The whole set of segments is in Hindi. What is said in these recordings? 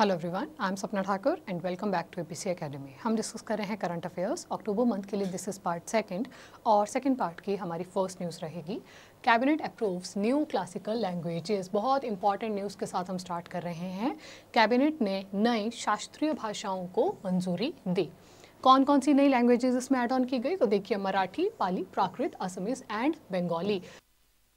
Hello everyone I am Sapna Thakur and welcome back to APC academy हम डिस्कस कर रहे हैं करंट अफेयर्स अक्टूबर मंथ के लिए दिस इज पार्ट सेकंड और सेकंड पार्ट की हमारी फर्स्ट न्यूज़ रहेगी cabinet approves new classical languages बहुत इंपॉर्टेंट न्यूज़ के साथ हम स्टार्ट कर रहे हैं कैबिनेट ने नई शास्त्रीय भाषाओं को मंजूरी दी कौन कौन सी नई लैंग्वेजेस इसमें ऐड ऑन की गई तो देखिए मराठी पाली प्राकृत असमीज एंड बंगाली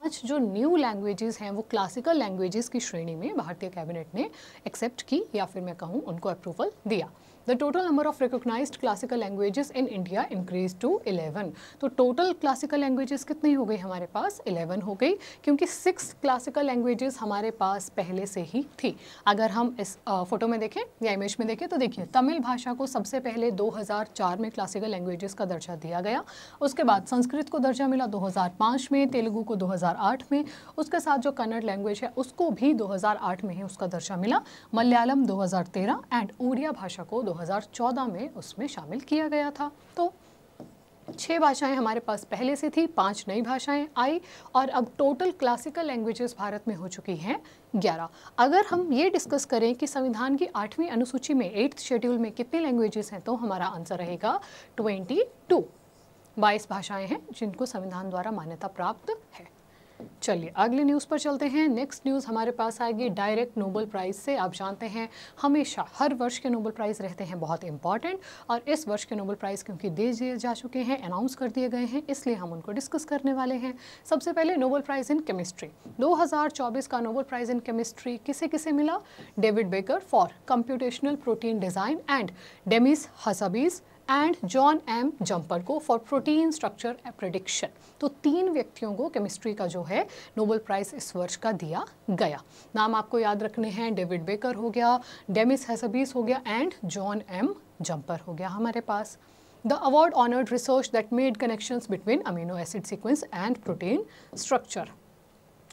आज जो न्यू लैंग्वेजेस हैं वो क्लासिकल लैंग्वेजेस की श्रेणी में भारतीय कैबिनेट ने एक्सेप्ट की या फिर मैं कहूँ उनको अप्रूवल दिया the total number of recognise classical languages in India increase to 11. तो टोटल क्लासिकल लैंग्वेजेस कितनी हो गई हमारे पास 11 हो गई क्योंकि सिक्स क्लासिकल लैंग्वेजेस हमारे पास पहले से ही थी अगर हम इस फोटो में देखें या इमेज में देखें तो देखिए तमिल भाषा को सबसे पहले 2004 में क्लासिकल लैंग्वेजेस का दर्जा दिया गया उसके बाद संस्कृत को दर्जा मिला 2005 में तेलुगु को 2008 में उसके साथ जो कन्नड़ लैंग्वेज है उसको भी 2008 में ही उसका दर्जा मिला मलयालम 2013 एंड उड़िया भाषा को 2014 में उसमें शामिल किया गया था तो छह भाषाएं हमारे पास पहले से थी पांच नई भाषाएं आई और अब टोटल क्लासिकल लैंग्वेजेस भारत में हो चुकी हैं ग्यारह अगर हम ये डिस्कस करें कि संविधान की आठवीं अनुसूची में एट्थ शेड्यूल में कितनी लैंग्वेजेस हैं तो हमारा आंसर रहेगा ट्वेंटी टू बाईस भाषाएं हैं जिनको संविधान द्वारा मान्यता प्राप्त है चलिए अगली न्यूज़ पर चलते हैं नेक्स्ट न्यूज़ हमारे पास आएगी डायरेक्ट नोबल प्राइज़ से आप जानते हैं हमेशा हर वर्ष के नोबल प्राइज़ रहते हैं बहुत इंपॉर्टेंट और इस वर्ष के नोबल प्राइज़ क्योंकि दे दिए जा चुके हैं अनाउंस कर दिए गए हैं इसलिए हम उनको डिस्कस करने वाले हैं सबसे पहले नोबल प्राइज़ इन केमिस्ट्री दो का नोबल प्राइज़ इन केमिस्ट्री किसे किसे मिला David Baker for computational protein design and Demis Hassabis and John M Jumper को फॉर प्रोटीन स्ट्रक्चर प्रडिक्शन तो तीन व्यक्तियों को केमिस्ट्री का जो है नोबल प्राइज़ इस वर्ष का दिया गया नाम आपको याद रखने हैं डेविड बेकर हो गया डेमिस हैसबीस हो गया एंड जॉन एम जम्पर हो गया हमारे पास the award honoured research that made connection between amino acid sequence and protein structure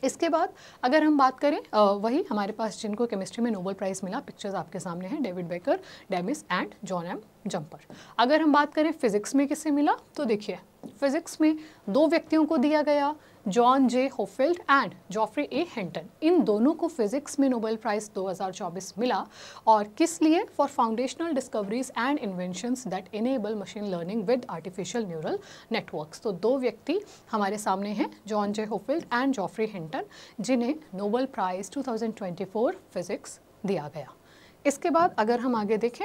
इसके बाद अगर हम बात करें वही हमारे पास जिनको केमिस्ट्री में नोबल प्राइज़ मिला पिक्चर्स आपके सामने हैं David Baker Demis and John M Jumper अगर हम बात करें फिजिक्स में किसे मिला तो देखिए फिजिक्स में दो व्यक्तियों को दिया गया John J Hopfield and Geoffrey A Hinton इन दोनों को फिजिक्स में नोबेल प्राइज़ 2024 मिला और किस लिए for foundational discoveries and inventions that enable machine learning with artificial neural networks तो दो व्यक्ति हमारे सामने हैं John J Hopfield and Geoffrey Hinton जिन्हें नोबेल प्राइज़ टू फिजिक्स दिया गया इसके बाद अगर हम आगे देखें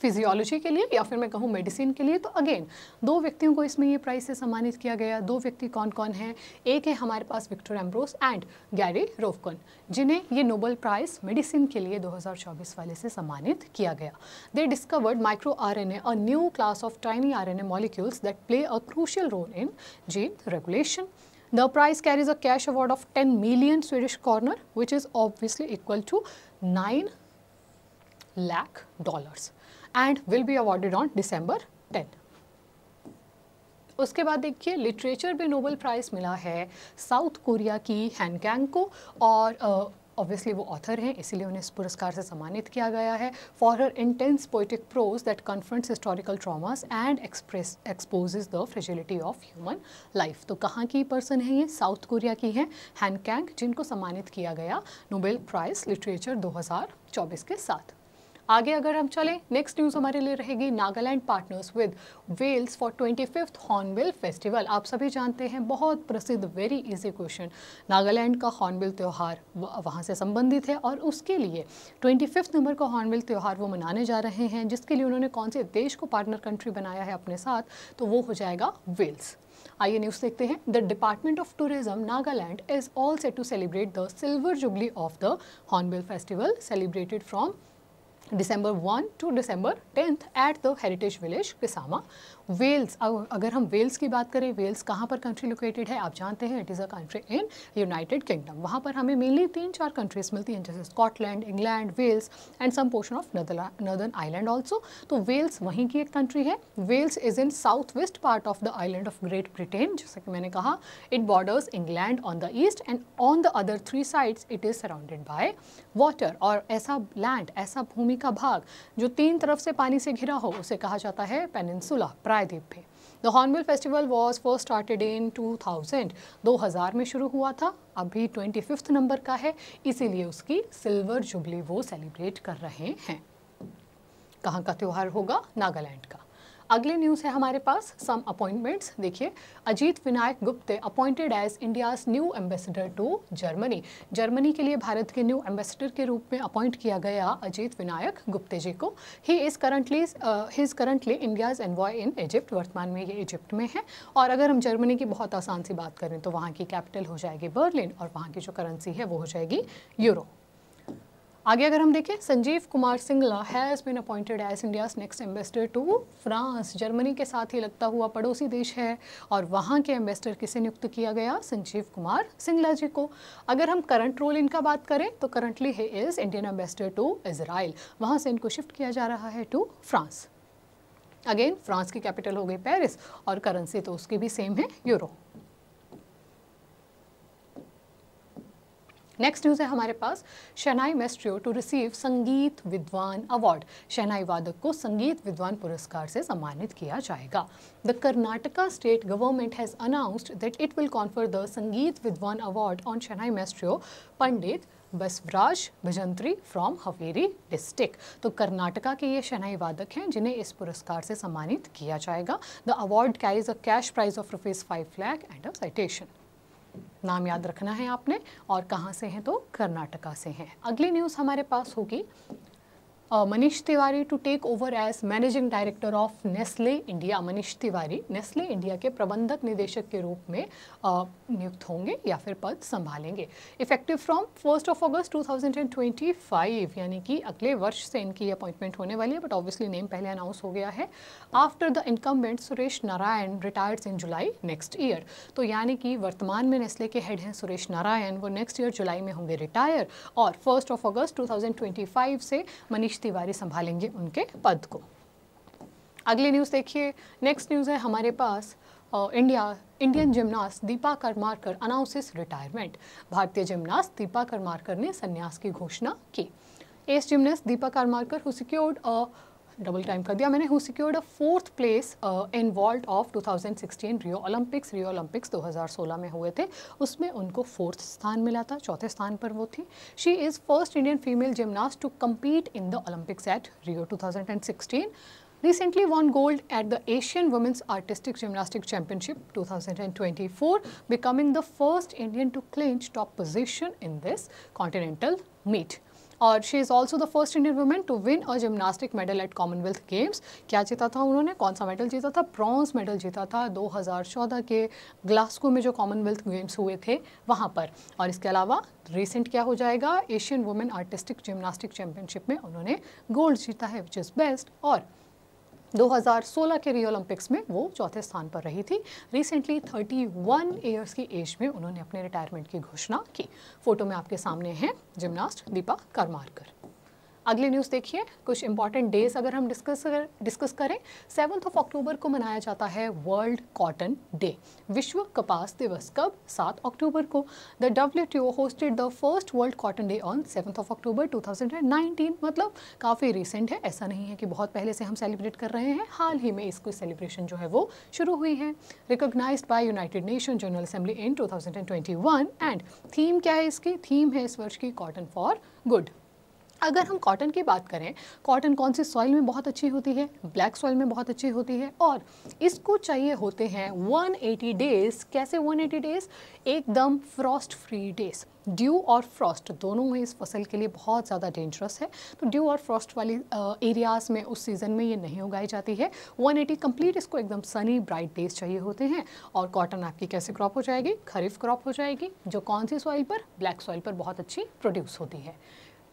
फिजियोलॉजी के लिए या फिर मैं कहूँ मेडिसिन के लिए तो अगेन दो व्यक्तियों को इसमें ये प्राइस से सम्मानित किया गया दो व्यक्ति कौन कौन हैं एक है हमारे पास Victor Ambros and Gary Ruvkun जिन्हें ये नोबल प्राइज़ मेडिसिन के लिए 2024 वाले से सम्मानित किया गया they discovered micro R N A new class of tiny R N A molecules that play a crucial role in gene regulation the prize carries a cash award of ten million Swedish kronor which is obviously equal to nine lakh dollars and will be awarded on December 10. उसके बाद देखिए लिटरेचर में नोबल प्राइज़ मिला है साउथ कोरिया की हैंकैंग को और ऑब्वियसली वो ऑथर हैं इसीलिए उन्हें इस पुरस्कार से सम्मानित किया गया है for her intense poetic prose that confronts historical traumas and express exposes the fragility of human life तो कहाँ की पर्सन है ये साउथ कोरिया की हैं हैंकैंग जिनको सम्मानित किया गया नोबेल प्राइज़ लिटरेचर दो के साथ आगे अगर हम चलें नेक्स्ट न्यूज हमारे लिए रहेगी Nagaland partners with Wales for twenty fifth Hornbill festival आप सभी जानते हैं बहुत प्रसिद्ध वेरी इजी क्वेश्चन नागालैंड का हॉर्नबिल त्यौहार वहाँ से संबंधित है और उसके लिए ट्वेंटी फिफ्थ नंबर का हॉर्नबिल त्यौहार वो मनाने जा रहे हैं जिसके लिए उन्होंने कौन से देश को पार्टनर कंट्री बनाया है अपने साथ तो वो हो जाएगा वेल्स आइए न्यूज़ देखते हैं the department of tourism Nagaland is all set to celebrate the silver jubilee of the Hornbill festival celebrated from December 1 to December 10th at the Heritage Village, Kisama, Wales अगर हम वेल्स की बात करें वेल्स कहाँ पर कंट्री लोकेटेड है आप जानते हैं it is a country in United Kingdom वहाँ पर हमें मेनली तीन चार कंट्रीज मिलती हैं जैसे Scotland England Wales and some portion of northern island also तो वेल्स वहीं की एक कंट्री है Wales is in south west part of the island of Great Britain जैसे कि मैंने कहा it borders England on the east and on the other three sides it is surrounded by water और ऐसा लैंड ऐसा भूमि का भाग जो तीन तरफ से पानी से घिरा हो उसे कहा जाता है पेनिनसुला प्राय प्रायद्वीप पे the Hornbill festival was first started in 2000 2000 में शुरू हुआ था अभी ट्वेंटी फिफ्थ नंबर का है इसीलिए उसकी सिल्वर जुबली वो सेलिब्रेट कर रहे हैं कहाँ का त्यौहार होगा नागालैंड का अगले न्यूज़ है हमारे पास सम अपॉइंटमेंट्स देखिए Ajit Vinayak Gupte appointed as India's new ambassador to Germany Germany के लिए भारत के न्यू एम्बेसडर के रूप में अपॉइंट किया गया अजीत विनायक गुप्ते जी को he is currently he is currently India's envoy in Egypt वर्तमान में ये इजिप्ट में है और अगर हम जर्मनी की बहुत आसान सी बात करें तो वहाँ की कैपिटल हो जाएगी बर्लिन और वहाँ की जो करेंसी है वो हो जाएगी यूरो आगे अगर हम देखें Sanjeev Kumar Singla has been appointed as India's next ambassador to France Germany के साथ ही लगता हुआ पड़ोसी देश है और वहाँ के एम्बेसडर किसे नियुक्त किया गया संजीव कुमार सिंगला जी को अगर हम करंट रोल इनका बात करें तो currently he is Indian ambassador to Israel वहाँ से इनको शिफ्ट किया जा रहा है टू फ्रांस अगेन फ्रांस की कैपिटल हो गई पेरिस और करेंसी तो उसकी भी सेम है यूरो नेक्स्ट न्यूज़ है हमारे पास शहनाई मेस्ट्रियो टू रिसीव संगीत विद्वान अवार्ड शहनाई वादक को संगीत विद्वान पुरस्कार से सम्मानित किया जाएगा the Karnataka state government has announced that it will confer the Sangeet Vidwan award on shehnai maestro Pandit Basavaraj Bhajantri from Haveri district तो कर्नाटका के ये शहनाई वादक हैं जिन्हें इस पुरस्कार से सम्मानित किया जाएगा the award carries a cash prize of rupees five lakh and a citation नाम याद रखना है आपने और कहाँ से हैं तो कर्नाटका से हैं अगली न्यूज़ हमारे पास होगी uh, Manish Tiwari to take over as Managing Director of Nestle India. Manish Tiwari Nestle India के प्रबंधक निदेशक के रूप में नियुक्त होंगे या फिर पद संभालेंगे effective from first of August 2025 यानी कि अगले वर्ष से इनकी अपॉइंटमेंट होने वाली है बट ऑब्वियसली नेम पहले अनाउंस हो गया है after the bent Suresh Narayan retires in July next year तो यानी कि वर्तमान में नेस्ले के हेड हैं सुरेश नारायण वो नेक्स्ट ईयर जुलाई में होंगे रिटायर और फर्स्ट ऑफ अगस्त फाइव से मनीष तिवारी संभालेंगे उनके पद को अगली न्यूज़ देखिए नेक्स्ट न्यूज़ है हमारे पास India Indian gymnast Deepa Karmakar announces retirement भारतीय जिमनास्ट दीपा करमारकर ने संन्यास की घोषणा की ace gymnast Deepa Karmakar who secured a double time कर दिया मैंने who secured a fourth place in vault of 2016 Rio Olympics Rio Olympics 2016 में हुए थे उसमें उनको फोर्थ स्थान मिला था चौथे स्थान पर वो थी she is first Indian female gymnast to compete in the Olympics at Rio 2016 recently won gold at the Asian Women's Artistic Gymnastics Championship 2024, becoming the first Indian to clinch top position in this continental meet. और she is also the first Indian women to win a gymnastic medal at Commonwealth Games क्या जीता था उन्होंने कौन सा मेडल जीता था ब्रॉन्ज मेडल जीता था 2014 के ग्लास्को में जो कॉमनवेल्थ गेम्स हुए थे वहाँ पर और इसके अलावा रिसेंट क्या हो जाएगा Asian women artistic gymnastic championship में उन्होंने गोल्ड जीता है विच इज़ बेस्ट और 2016 के रियो ओलंपिक्स में वो चौथे स्थान पर रही थी रिसेंटली 31 इयर्स की एज में उन्होंने अपने रिटायरमेंट की घोषणा की फोटो में आपके सामने हैं जिमनास्ट दीपा करमारकर अगली न्यूज़ देखिए कुछ इंपॉर्टेंट डेज अगर हम डिस्कस कर, डिस्कस करें सेवन्थ ऑफ अक्टूबर को मनाया जाता है वर्ल्ड कॉटन डे विश्व कपास दिवस कब सात अक्टूबर को the W T O hosted the first world cotton day on seventh of October 2019 मतलब काफ़ी रिसेंट है ऐसा नहीं है कि बहुत पहले से हम सेलिब्रेट कर रहे हैं हाल ही में इसकी सेलिब्रेशन जो है वो शुरू हुई है recognise by United Nation General Assembly in one and theme क्या है इसकी थीम है इस वर्ष की कॉटन फॉर गुड अगर हम कॉटन की बात करें कॉटन कौन सी सॉइल में बहुत अच्छी होती है ब्लैक सॉइल में बहुत अच्छी होती है और इसको चाहिए होते हैं 180 डेज़ कैसे 180 डेज़ एकदम फ्रॉस्ट फ्री डेज़ ड्यू और फ्रॉस्ट दोनों में इस फसल के लिए बहुत ज़्यादा डेंजरस है तो ड्यू और फ्रॉस्ट वाली एरियाज़ में उस सीज़न में ये नहीं उगाई जाती है 180 कम्प्लीट इसको एकदम सनी ब्राइट डेज चाहिए होते हैं और कॉटन आपकी कैसे क्रॉप हो जाएगी खरीफ क्रॉप हो जाएगी जो कौन सी सॉइल पर ब्लैक सॉइल पर बहुत अच्छी प्रोड्यूस होती है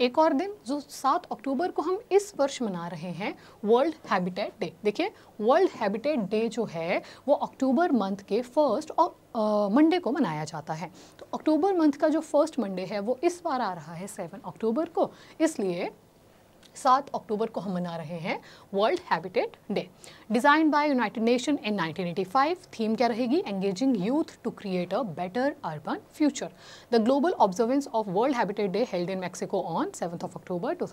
एक और दिन जो सात अक्टूबर को हम इस वर्ष मना रहे हैं वर्ल्ड हैबिटेट डे देखिए वर्ल्ड हैबिटेट डे जो है वो अक्टूबर मंथ के फर्स्ट और मंडे को मनाया जाता है तो अक्टूबर मंथ का जो फर्स्ट मंडे है वो इस बार आ रहा है सेवन अक्टूबर को इसलिए सात अक्टूबर को हम मना रहे हैं World Habitat Day design by United Nation in 1985 theme क्या रहेगी engaging youth to create a better urban future the global observance of World Habitat Day held in Mexico on seven of October to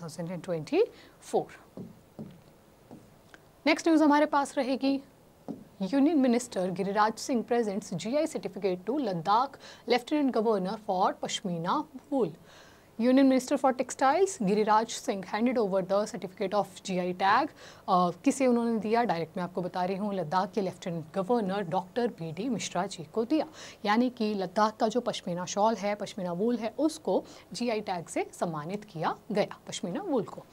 next news हमारे पास रहेगी union minister Giriraj Singh presents GI certificate to Ladakh lieutenant governor for pashmina wool union minister for textiles Giriraj Singh handed over the certificate of GI tag किसे उन्होंने दिया डायरेक्ट मैं आपको बता रही हूँ लद्दाख के lieutenant governor doctor B D Mishra ji को दिया यानी कि लद्दाख का जो पश्मीना शॉल है पश्मीना वूल है उसको जीआई टैग से सम्मानित किया गया पश्मीना वूल को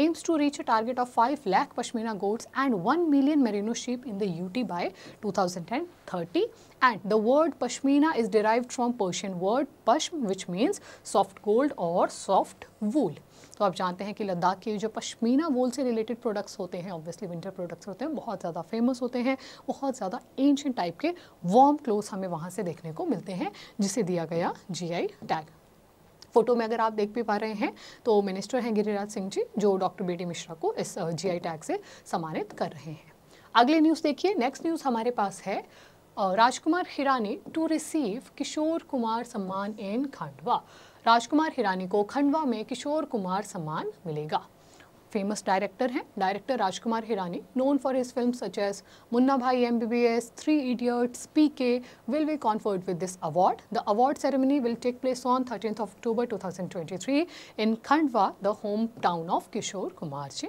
aims to reach a target of 5 lakh Pashmina goats and 1 million merino sheep in the UT by 2030. And the word Pashmina is derived from Persian word Pashm which means soft gold or soft wool. तो आप जानते हैं कि लद्दाख के जो पश्मीना वोल से रिलेटेड प्रोडक्ट्स होते हैं ऑब्वियसली विंटर प्रोडक्ट्स होते हैं बहुत ज़्यादा फेमस होते हैं बहुत ज़्यादा एंशेंट टाइप के वॉर्म क्लोथ्स हमें वहाँ से देखने को मिलते हैं जिसे दिया गया जीआई टैग फोटो में अगर आप देख भी पा रहे हैं तो मिनिस्टर हैं गिरिराज सिंह जी जो डॉक्टर बी मिश्रा को इस जी टैग से सम्मानित कर रहे हैं अगले न्यूज़ देखिए नेक्स्ट न्यूज़ हमारे पास है Rajkumar Hirani to receive Kishore Kumar Samman in Khandwa राजकुमार हिरानी को खंडवा में किशोर कुमार सम्मान मिलेगा फेमस डायरेक्टर हैं director Rajkumar Hirani known for his film such as Munna Bhai M B B S three idiots P K will be conferred with this award the award ceremony will take place on thirteen October two in Khandwa the home town of Kishore Kumar ji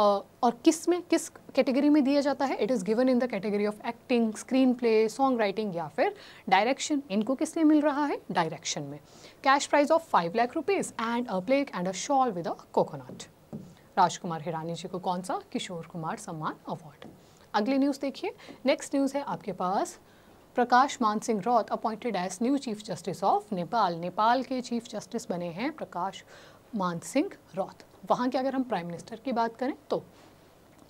Uh, और किस में किस कैटेगरी में दिया जाता है it is given in the category of acting screenplay songwriting या फिर डायरेक्शन इनको किस लिए मिल रहा है डायरेक्शन में cash prize of five lakh rupees and a plaque and a shawl with a coconut Rajkumar Hirani ji को कौन सा किशोर कुमार सम्मान अवार्ड अगली न्यूज़ देखिए नेक्स्ट न्यूज़ है आपके पास Prakash Man Singh Raut appointed as new chief justice of Nepal Nepal के चीफ जस्टिस बने हैं प्रकाश मान सिंह रौत वहाँ के अगर हम प्राइम मिनिस्टर की बात करें तो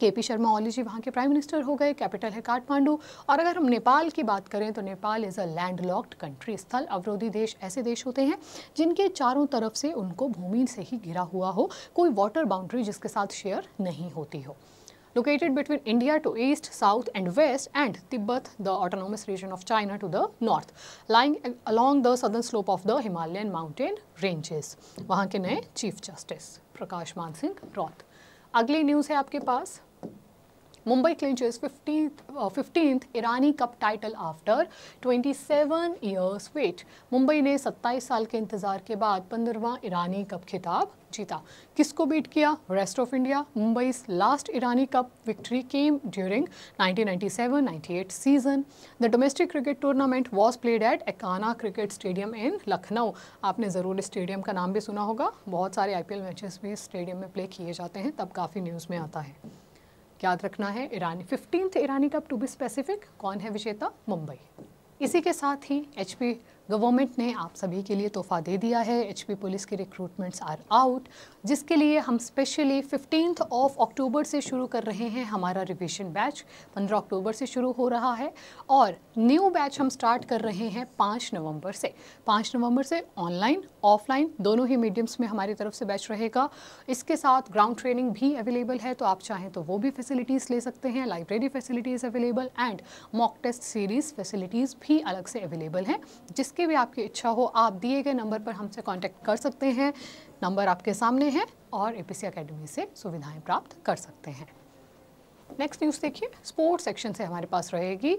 के पी शर्मा ओली जी वहाँ के प्राइम मिनिस्टर हो गए कैपिटल है काठमांडू और अगर हम नेपाल की बात करें तो Nepal is a landlocked country स्थल अवरोधी देश ऐसे देश होते हैं जिनके चारों तरफ से उनको भूमि से ही घिरा हुआ हो कोई वाटर बाउंड्री जिसके साथ शेयर नहीं होती हो located between India to east south and west and Tibet the autonomous region of China to the north lying along the southern slope of the Himalayan mountain ranges वहाँ के नए चीफ जस्टिस प्रकाश मान सिंह रॉथ अगली न्यूज़ है आपके पास Mumbai clinches 15th, Irani Cup title after title seven years wait Mumbai ने 27 साल के इंतजार के बाद पंद्रवा ईरानी कप खिताब जीता किसको बीट किया rest of India Mumbai last Irani Cup victory came during 1997-98 season the domestic cricket tournament was played at Ekana cricket stadium in Lucknow आपने ज़रूर इस स्टेडियम का नाम भी सुना होगा बहुत सारे आईपीएल मैचेस भी स्टेडियम में प्ले किए जाते हैं तब काफ़ी न्यूज़ में आता है याद रखना है Irani fifteen Irani Cup to be specific कौन है विजेता मुंबई इसी के साथ ही एच गवर्नमेंट ने आप सभी के लिए तोहफा दे दिया है एच पुलिस की रिक्रूटमेंट्स आर आउट जिसके लिए हम स्पेशली फिफ्टीन ऑफ अक्टूबर से शुरू कर रहे हैं हमारा रिविजन बैच 15 अक्टूबर से शुरू हो रहा है और न्यू बैच हम स्टार्ट कर रहे हैं पाँच नवंबर से पाँच नवंबर से ऑनलाइन ऑफलाइन दोनों ही मीडियम्स में हमारी तरफ से बैच रहेगा इसके साथ ग्राउंड ट्रेनिंग भी अवेलेबल है तो आप चाहें तो वो भी फैसिलिटीज़ ले सकते हैं library facilities available and mock test series facilities भी अलग से अवेलेबल हैं जिसकी भी आपकी इच्छा हो आप दिए गए नंबर पर हमसे कॉन्टैक्ट कर सकते हैं नंबर आपके सामने है और ए पी अकेडमी से सुविधाएँ प्राप्त कर सकते हैं नेक्स्ट न्यूज़ देखिए स्पोर्ट्स सेक्शन से हमारे पास रहेगी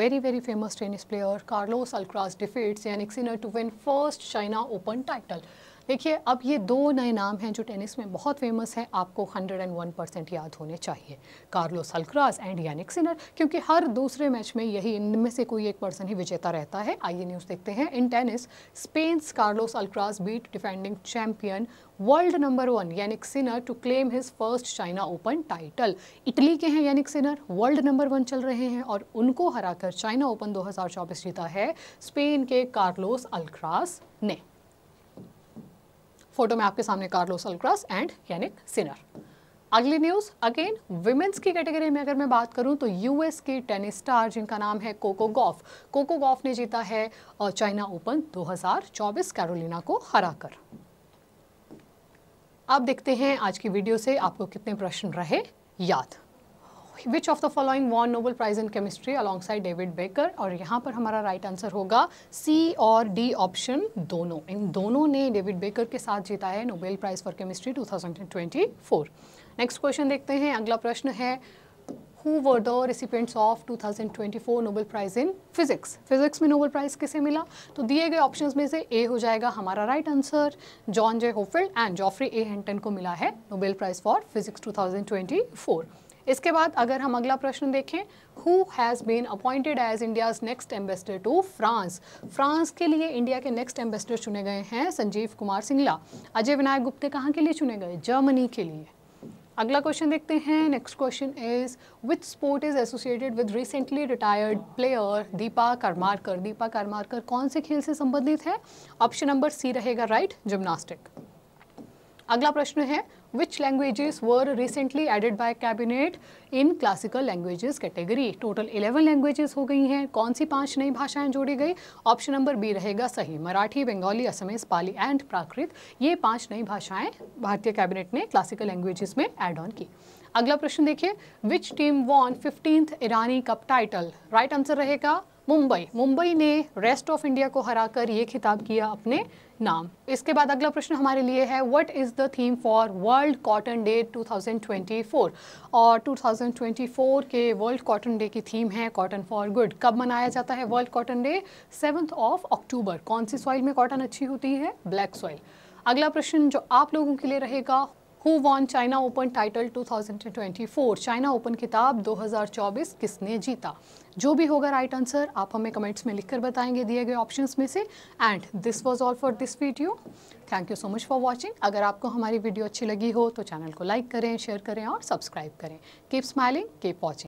very very famous tennis player Carlos Alcaraz defeats Jannik Sinner to win first China Open title देखिए अब ये दो नए नाम हैं जो टेनिस में बहुत फेमस हैं आपको 101 परसेंट याद होने चाहिए Carlos Alcaraz and Jannik Sinner क्योंकि हर दूसरे मैच में यही इनमें से कोई एक पर्सन ही विजेता रहता है आइए न्यूज़ देखते हैं in tennis Spain's Carlos Alcaraz beat defending champion world number one Jannik Sinner to claim his first China Open title Italy के हैं Jannik Sinner world number one चल रहे हैं और उनको हराकर चाइना ओपन 2024 जीता है स्पेन के कार्लोस अल्क्रास ने फोटो में आपके सामने Carlos Alcaraz and Jannik Sinner अगली न्यूज़ अगेन वुमेन्स की कैटेगरी में अगर मैं बात करूं तो यूएस की टेनिस स्टार जिनका नाम है कोको गॉफ कोको गॉफ ने जीता है चाइना ओपन 2024 कैरोलिना को हराकर अब देखते हैं आज की वीडियो से आपको कितने प्रश्न रहे याद which of the following won Nobel prize in chemistry alongside David Baker और यहाँ पर हमारा राइट right आंसर होगा सी और डी ऑप्शन दोनों इन दोनों ने डेविड बेकर के साथ जीता है Nobel prize for chemistry 2024 next question देखते हैं अगला प्रश्न है who were the recipients of 2024 Nobel prize in physics physics में नोबेल प्राइज़ किसे मिला तो दिए गए ऑप्शन में से ए हो जाएगा हमारा right answer John J Hopfield and Geoffrey A Hinton को मिला है नोबेल प्राइज़ फॉर फिजिक्स 2024 इसके बाद अगर हम अगला प्रश्न देखें who has been appointed as India's next ambassador to France France के लिए इंडिया के नेक्स्ट एम्बेसडर चुने गए हैं संजीव कुमार सिंगला अजय विनायक गुप्ते कहाँ के लिए चुने गए जर्मनी के लिए अगला क्वेश्चन देखते हैं next question is which sport is associated with recently retired player Deepa Karmakar Deepa Karmakar कौन से खेल से संबंधित है ऑप्शन नंबर सी रहेगा राइट जिम्नास्टिक अगला प्रश्न है which languages were recently added by cabinet in classical languages category total 11 languages हो गई हैं कौन सी पांच नई भाषाएं जोड़ी गई ऑप्शन नंबर बी रहेगा सही मराठी बंगाली असमेस पाली एंड प्राकृत ये पांच नई भाषाएं भारतीय कैबिनेट ने क्लासिकल लैंग्वेजेस में एड ऑन की अगला प्रश्न देखिए which team won fifteenth Irani Cup title right answer रहेगा मुंबई मुंबई ने रेस्ट ऑफ इंडिया को हराकर ये खिताब किया अपने नाम इसके बाद अगला प्रश्न हमारे लिए है what is the theme for World cotton Day 2024 और 2024 के वर्ल्ड कॉटन डे की थीम है कॉटन फॉर गुड कब मनाया जाता है World cotton Day seventh of October कौन सी सॉइल में कॉटन अच्छी होती है ब्लैक सॉइल अगला प्रश्न जो आप लोगों के लिए रहेगा who won China Open title 2024 China Open खिताब 2024 किसने जीता जो भी होगा राइट आंसर आप हमें कमेंट्स में लिखकर बताएंगे दिए गए ऑप्शंस में से and this was all for this video thank you so much for watching अगर आपको हमारी वीडियो अच्छी लगी हो तो चैनल को लाइक करें शेयर करें और सब्सक्राइब करें कीप स्माइलिंग कीप वॉचिंग